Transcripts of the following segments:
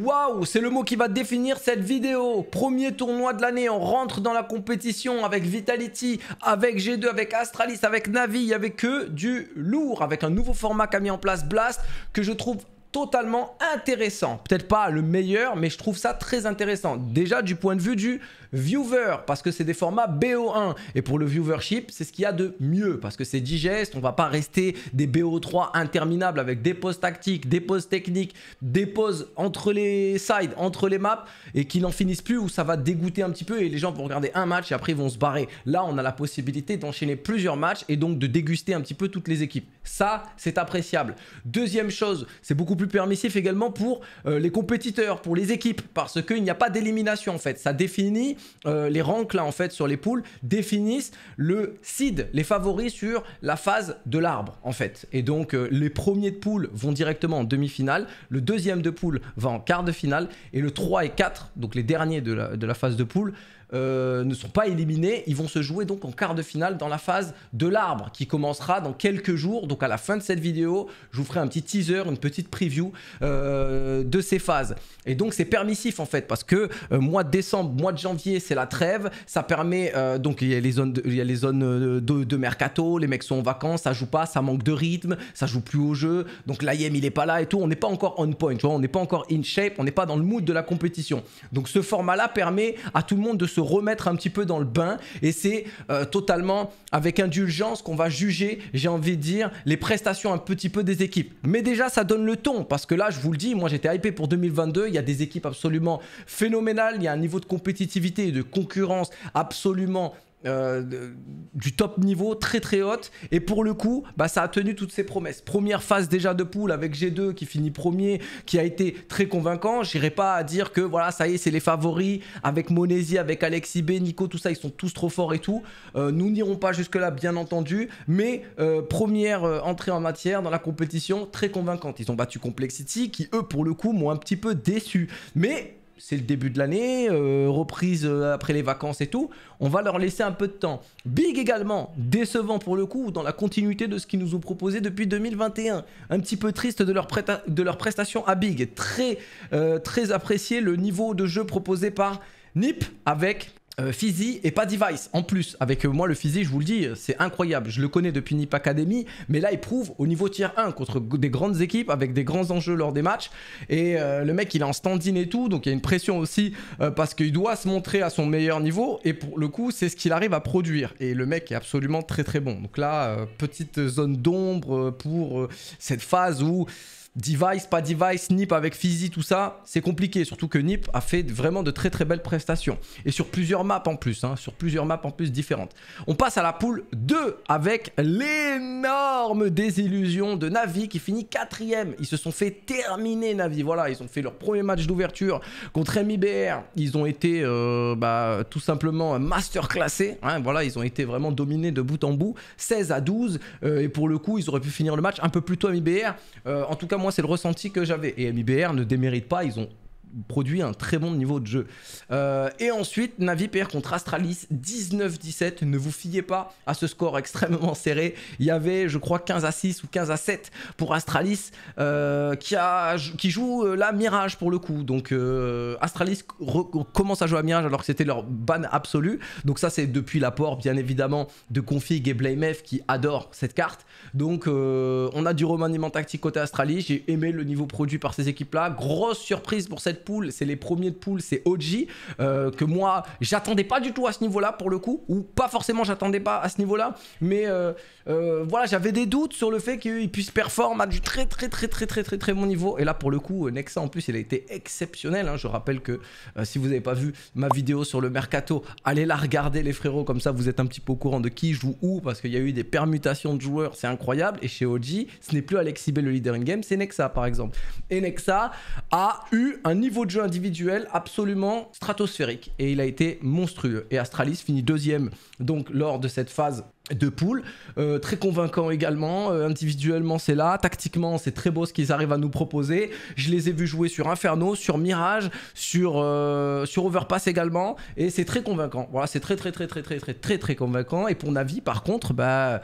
Waouh, c'est le mot qui va définir cette vidéo. Premier tournoi de l'année, on rentre dans la compétition avec Vitality, avec G2, avec Astralis, avec Navi, avec que du lourd, avec un nouveau format qu'a mis en place Blast que je trouve totalement intéressant. Peut-être pas le meilleur, mais je trouve ça très intéressant. Déjà du point de vue du viewer, parce que c'est des formats BO1. Et pour le viewership, c'est ce qu'il y a de mieux, parce que c'est digeste, on va pas rester des BO3 interminables avec des pauses tactiques, des pauses techniques, des pauses entre les sides, entre les maps, et qu'ils n'en finissent plus, où ça va dégoûter un petit peu, et les gens vont regarder un match, et après ils vont se barrer. Là, on a la possibilité d'enchaîner plusieurs matchs, et donc de déguster un petit peu toutes les équipes. Ça, c'est appréciable. Deuxième chose, c'est beaucoup plus plus permissif également pour euh, les compétiteurs, pour les équipes, parce qu'il n'y a pas d'élimination en fait. Ça définit euh, les ranks là en fait sur les poules définissent le seed, les favoris sur la phase de l'arbre en fait. Et donc euh, les premiers de poule vont directement en demi-finale, le deuxième de poule va en quart de finale et le 3 et 4, donc les derniers de la, de la phase de poule, euh, ne sont pas éliminés. Ils vont se jouer donc en quart de finale dans la phase de l'arbre qui commencera dans quelques jours. Donc à la fin de cette vidéo, je vous ferai un petit teaser, une petite preview euh, de ces phases. Et donc c'est permissif en fait parce que euh, mois de décembre, mois de janvier, c'est la trêve. Ça permet donc il y a les zones, de, il les zones de, mercato, les mecs sont en vacances, ça joue pas, ça manque de rythme, ça joue plus au jeu. Donc l'IM il est pas là et tout. On n'est pas encore on point, on n'est pas encore in shape, on n'est pas dans le mood de la compétition. Donc ce format là permet à tout le monde de se remettre un petit peu dans le bain et c'est euh, totalement avec indulgence qu'on va juger, j'ai envie de dire, les prestations un petit peu des équipes. Mais déjà, ça donne le ton parce que là, je vous le dis, moi j'étais hypé pour 2022, il y a des équipes absolument phénoménales, il y a un niveau de compétitivité et de concurrence absolument euh, du top niveau, très très haute. Et pour le coup, bah, ça a tenu toutes ses promesses. Première phase déjà de poule avec G2 qui finit premier, qui a été très convaincant. J'irai pas à dire que voilà, ça y est, c'est les favoris avec Monesi, avec Alexis B, Nico, tout ça, ils sont tous trop forts et tout. Euh, nous n'irons pas jusque-là, bien entendu, mais euh, première entrée en matière dans la compétition, très convaincante. Ils ont battu Complexity qui, eux, pour le coup, m'ont un petit peu déçu. Mais c'est le début de l'année, euh, reprise euh, après les vacances et tout. On va leur laisser un peu de temps. Big également, décevant pour le coup, dans la continuité de ce qu'ils nous ont proposé depuis 2021. Un petit peu triste de leur, de leur prestation à Big. Très, euh, très apprécié le niveau de jeu proposé par NIP avec Physi euh, et pas Device en plus. Avec euh, moi, le Fizzy, je vous le dis, euh, c'est incroyable. Je le connais depuis Nip Academy, mais là, il prouve au niveau tier 1 contre des grandes équipes avec des grands enjeux lors des matchs. Et le mec, il est en stand-in et tout, donc il y a une pression aussi parce qu'il doit se montrer à son meilleur niveau. Et pour le coup, c'est ce qu'il arrive à produire. Et le mec est absolument très très bon. Donc là, petite zone d'ombre pour cette phase où device, pas device, Nip avec Fizzy, tout ça, c'est compliqué. Surtout que Nip a fait vraiment de très très belles prestations. Et sur plusieurs maps en plus, hein, sur plusieurs maps en plus différentes. On passe à la poule 2 avec l'énorme désillusion de Navi qui finit quatrième. Ils se sont fait terminer Navi, voilà, ils ont fait leur premier match d'ouverture contre MIBR. Ils ont été euh, bah, tout simplement masterclassés, hein, voilà, ils ont été vraiment dominés de bout en bout, 16 à 12. Euh, et pour le coup, ils auraient pu finir le match un peu plus tôt MIBR. Euh, en tout cas, moi, c'est le ressenti que j'avais. Et MIBR ne démérite pas, ils ont produit un très bon niveau de jeu. Euh, et ensuite, Navi perd contre Astralis 19-17. Ne vous fiez pas à ce score extrêmement serré. Il y avait, je crois, 15 à 6 ou 15 à 7 pour Astralis euh, qui, a, qui joue euh, la Mirage pour le coup. Donc Astralis commence à jouer à Mirage alors que c'était leur ban absolu. Donc ça, c'est depuis l'apport, bien évidemment, de Config et BlameF qui adorent cette carte. Donc on a du remaniement tactique côté Astralis. J'ai aimé le niveau produit par ces équipes-là. Grosse surprise pour cette pool, c'est les premiers de poule, c'est OG, euh, que moi, j'attendais pas du tout à ce niveau-là pour le coup, ou pas forcément j'attendais pas à ce niveau-là, mais euh, euh, voilà, j'avais des doutes sur le fait qu'il puisse performer à du très très très très très très très bon niveau, et là pour le coup, Nexa en plus, il a été exceptionnel, hein. je rappelle que si vous n'avez pas vu ma vidéo sur le mercato, allez la regarder les frérots, comme ça vous êtes un petit peu au courant de qui joue où, parce qu'il y a eu des permutations de joueurs, c'est incroyable, et chez OG, ce n'est plus Alexis B le leader in-game, c'est Nexa par exemple, et Nexa a eu un niveau niveau de jeu individuel absolument stratosphérique et il a été monstrueux. Et Astralis finit deuxième donc lors de cette phase de poule. Euh, très convaincant également. Euh, individuellement, c'est là. Tactiquement, c'est très beau ce qu'ils arrivent à nous proposer. Je les ai vus jouer sur Inferno, sur Mirage, sur, euh, sur Overpass également. Et c'est très convaincant. Voilà, c'est très, très, très, très, très, très, très, très convaincant. Et pour Navi, par contre, bah,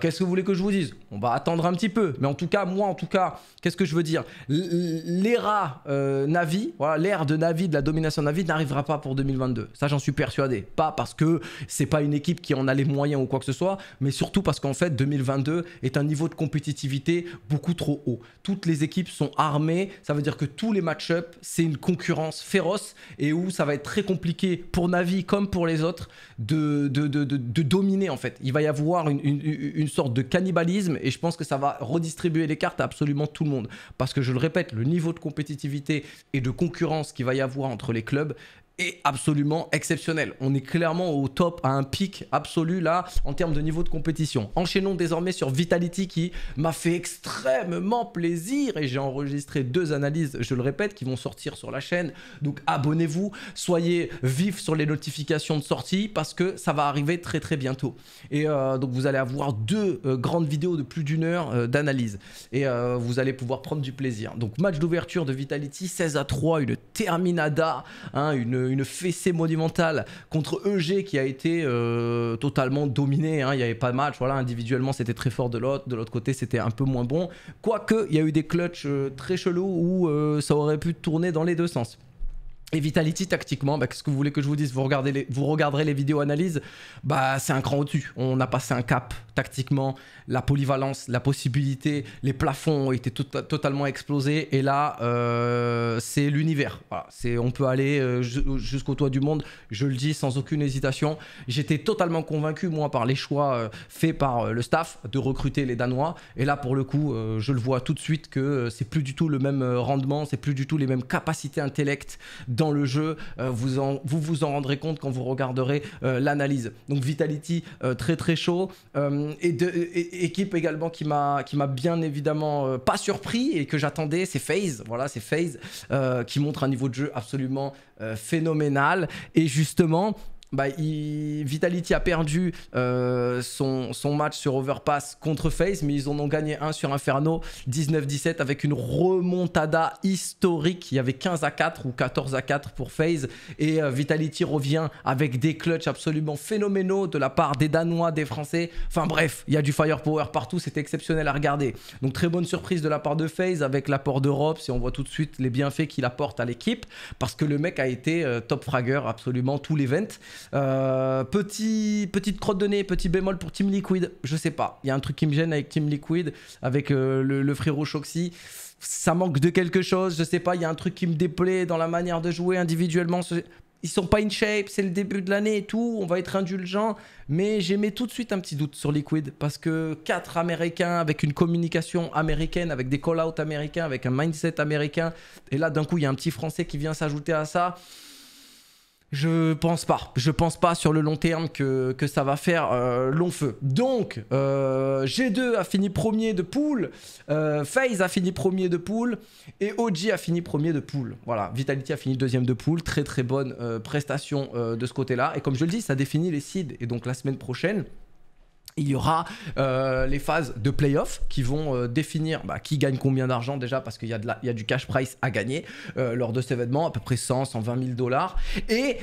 qu'est-ce que vous voulez que je vous dise On va attendre un petit peu. Mais en tout cas, moi, en tout cas, qu'est-ce que je veux dire L'era Navi, voilà, l'ère de Navi, de la domination Navi, n'arrivera pas pour 2022. Ça, j'en suis persuadé. Pas parce que c'est pas une équipe qui en a les moyens ou quoi que ce soit mais surtout parce qu'en fait 2022 est un niveau de compétitivité beaucoup trop haut. Toutes les équipes sont armées, ça veut dire que tous les match-up, c'est une concurrence féroce et où ça va être très compliqué pour Navi comme pour les autres de, de, dominer en fait. Il va y avoir une, une sorte de cannibalisme et je pense que ça va redistribuer les cartes à absolument tout le monde. Parce que je le répète, le niveau de compétitivité et de concurrence qu'il va y avoir entre les clubs est absolument exceptionnel. On est clairement au top, à un pic absolu là, en termes de niveau de compétition. Enchaînons désormais sur Vitality qui m'a fait extrêmement plaisir et j'ai enregistré deux analyses, je le répète, qui vont sortir sur la chaîne. Donc abonnez-vous, soyez vifs sur les notifications de sortie parce que ça va arriver très très bientôt. Et euh, donc vous allez avoir deux euh, grandes vidéos de plus d'une heure euh, d'analyse et vous allez pouvoir prendre du plaisir. Donc match d'ouverture de Vitality 16 à 3, une terminada, hein, une, fessée monumentale contre EG qui a été euh, totalement dominé. Hein. il n'y avait pas de match. Voilà, individuellement, c'était très fort de l'autre. De l'autre côté, c'était un peu moins bon. Quoique, il y a eu des clutches euh, très chelous où euh, ça aurait pu tourner dans les deux sens. Et Vitality tactiquement, bah, qu'est-ce que vous voulez que je vous dise vous, regardez vous regarderez les vidéos analyses, bah, c'est un cran au-dessus. On a passé un cap tactiquement, la polyvalence, la possibilité, les plafonds ont été tota-, totalement explosés. Et là, euh, c'est l'univers. on peut aller euh, jusqu'au toit du monde, je le dis sans aucune hésitation. J'étais totalement convaincu, moi, par les choix euh, faits par le staff de recruter les Danois. Et là, pour le coup, je le vois tout de suite que c'est plus du tout le même rendement, c'est plus du tout les mêmes capacités intellect dans le jeu. vous, vous vous en rendrez compte quand vous regarderez l'analyse. Donc Vitality, très très chaud. Euh, et, de, équipe également qui m'a qui m'a bien évidemment euh, pas surpris et que j'attendais, c'est FaZe. Voilà, c'est FaZe euh, qui montre un niveau de jeu absolument phénoménal. Et justement, bah, Vitality a perdu euh, son, match sur Overpass contre FaZe mais ils en ont gagné un sur Inferno, 19-17, avec une remontada historique. Il y avait 15 à 4 ou 14 à 4 pour FaZe Et euh, Vitality revient avec des clutches absolument phénoménaux de la part des Danois, des Français. Enfin bref, il y a du firepower partout, c'était exceptionnel à regarder. Donc très bonne surprise de la part de FaZe avec l'apport d'Europe, si on voit tout de suite les bienfaits qu'il apporte à l'équipe, parce que le mec a été euh, top fragger absolument tout l'event. Euh, petit, petite crotte de nez, petit bémol pour Team Liquid. Je sais pas. Il y a un truc qui me gêne avec Team Liquid, avec euh, le, le, frérot Shoxy. Ça manque de quelque chose. Je sais pas. Il y a un truc qui me déplaît dans la manière de jouer individuellement. Ils sont pas in shape. C'est le début de l'année et tout. On va être indulgent. Mais j'émets tout de suite un petit doute sur Liquid. Parce que 4 américains avec une communication américaine, avec des call-outs américains, avec un mindset américain. Et là, d'un coup, il y a un petit français qui vient s'ajouter à ça. Je pense pas. Je pense pas sur le long terme que, ça va faire euh, long feu. Donc, euh, G2 a fini premier de poule, euh, FaZe a fini premier de poule et OG a fini premier de poule. Voilà, Vitality a fini deuxième de poule. Très très bonne euh, prestation de ce côté-là. Et comme je le dis, ça définit les seeds. Et donc la semaine prochaine, il y aura euh, les phases de playoff qui vont euh, définir bah, qui gagne combien d'argent déjà parce qu'il y, a du cash price à gagner euh, lors de cet événement, à peu près 100, 120 000 dollars. Et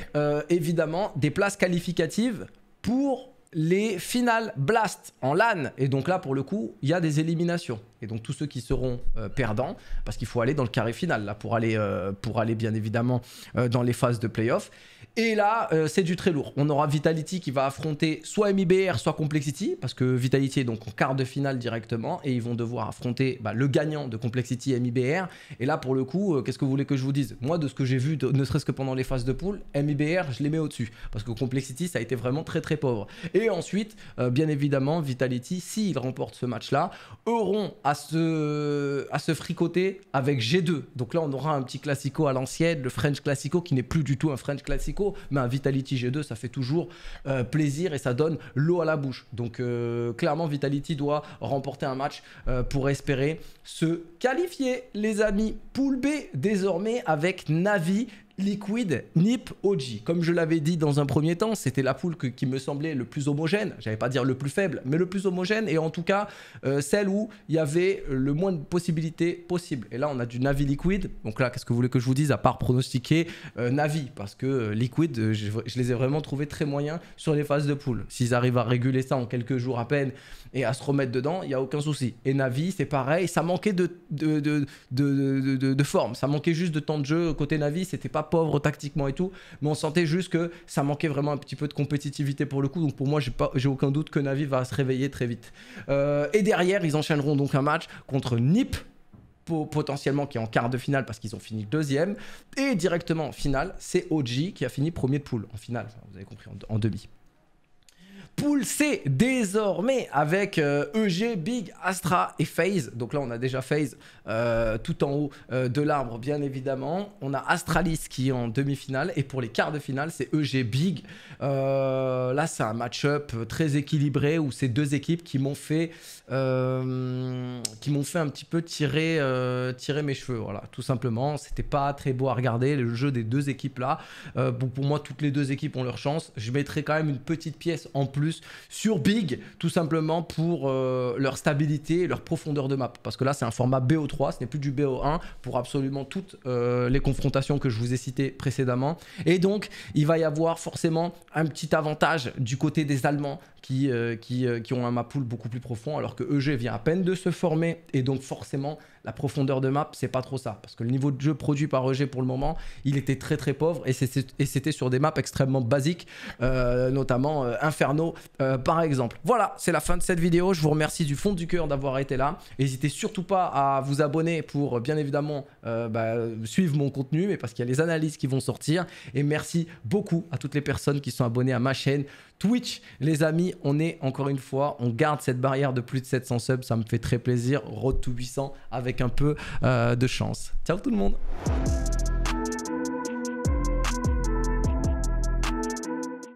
évidemment des places qualificatives pour les finales Blast en LAN. Et donc là pour le coup, il y a des éliminations donc tous ceux qui seront euh, perdants, parce qu'il faut aller dans le carré final là pour aller, euh, pour aller bien évidemment euh, dans les phases de playoff. Et là, c'est du très lourd. On aura Vitality qui va affronter soit MIBR, soit Complexity, parce que Vitality est donc en quart de finale directement, et ils vont devoir affronter bah, le gagnant de Complexity MIBR. Et là, pour le coup, qu'est-ce que vous voulez que je vous dise Moi, de ce que j'ai vu, ne serait-ce que pendant les phases de poule, MIBR, je les mets au-dessus, parce que Complexity, ça a été vraiment très très pauvre. Et ensuite, bien évidemment, Vitality, s'ils remportent ce match-là, auront à à se, fricoter avec G2. Donc là, on aura un petit classico à l'ancienne, le French classico qui n'est plus du tout un French classico, mais un Vitality G2, ça fait toujours euh, plaisir et ça donne l'eau à la bouche. Donc euh, clairement, Vitality doit remporter un match euh, pour espérer se qualifier, les amis. Poule B désormais avec Navi, Liquid, NIP, OG. Comme je l'avais dit dans un premier temps, c'était la poule qui me semblait le plus homogène. J'avais pas dire le plus faible, mais le plus homogène et en tout cas euh, celle où il y avait le moins de possibilités possibles. Et là, on a du Navi Liquid. Donc là, qu'est-ce que vous voulez que je vous dise à part pronostiquer euh, Navi Parce que euh, Liquid, je, les ai vraiment trouvés très moyens sur les phases de poule. S'ils arrivent à réguler ça en quelques jours à peine et à se remettre dedans, il n'y a aucun souci. Et Navi, c'est pareil. Ça manquait de de de forme. Ça manquait juste de temps de jeu côté Navi. C'était pas pauvre tactiquement et tout, mais on sentait juste que ça manquait vraiment un petit peu de compétitivité pour le coup. Donc pour moi, j'ai aucun doute que Navi va se réveiller très vite. Euh, et derrière, ils enchaîneront donc un match contre Nip potentiellement qui est en quart de finale parce qu'ils ont fini deuxième et directement en finale c'est OG qui a fini premier de poule en finale vous avez compris en, demi Poule C désormais avec EG, euh, e Big, Astra et FaZe. Donc là, on a déjà FaZe euh, tout en haut de l'arbre, bien évidemment. On a Astralis qui en demi-finale. Et pour les quarts de finale, c'est EG Big. Euh, là, c'est un match-up très équilibré où ces deux équipes qui m'ont fait, euh, qui m'ont fait un petit peu tirer, euh, tirer mes cheveux. Voilà, tout simplement. C'était pas très beau à regarder le jeu des deux équipes là. pour moi, toutes les deux équipes ont leur chance. Je mettrai quand même une petite pièce en plus sur Big, tout simplement pour leur stabilité leur profondeur de map. Parce que là, c'est un format BO3, ce n'est plus du BO1 pour absolument toutes les confrontations que je vous ai cité précédemment. Et donc, il va y avoir forcément un petit avantage du côté des Allemands qui, euh, qui, euh, qui, ont un map pool beaucoup plus profond, alors que EG vient à peine de se former. Et donc, forcément, la profondeur de map, c'est pas trop ça. Parce que le niveau de jeu produit par EG pour le moment, il était très très pauvre et c'était sur des maps extrêmement basiques, euh, notamment Inferno par exemple. Voilà, c'est la fin de cette vidéo. Je vous remercie du fond du cœur d'avoir été là. N'hésitez surtout pas à vous abonner pour bien évidemment bah, suivre mon contenu, mais parce qu'il y a les analyses qui vont sortir. Et merci beaucoup à toutes les personnes qui sont abonnées à ma chaîne Twitch. Les amis, on est encore une fois, on garde cette barrière de plus de 700 subs. Ça me fait très plaisir. Road to 800 avec un peu euh, de chance. Ciao tout le monde.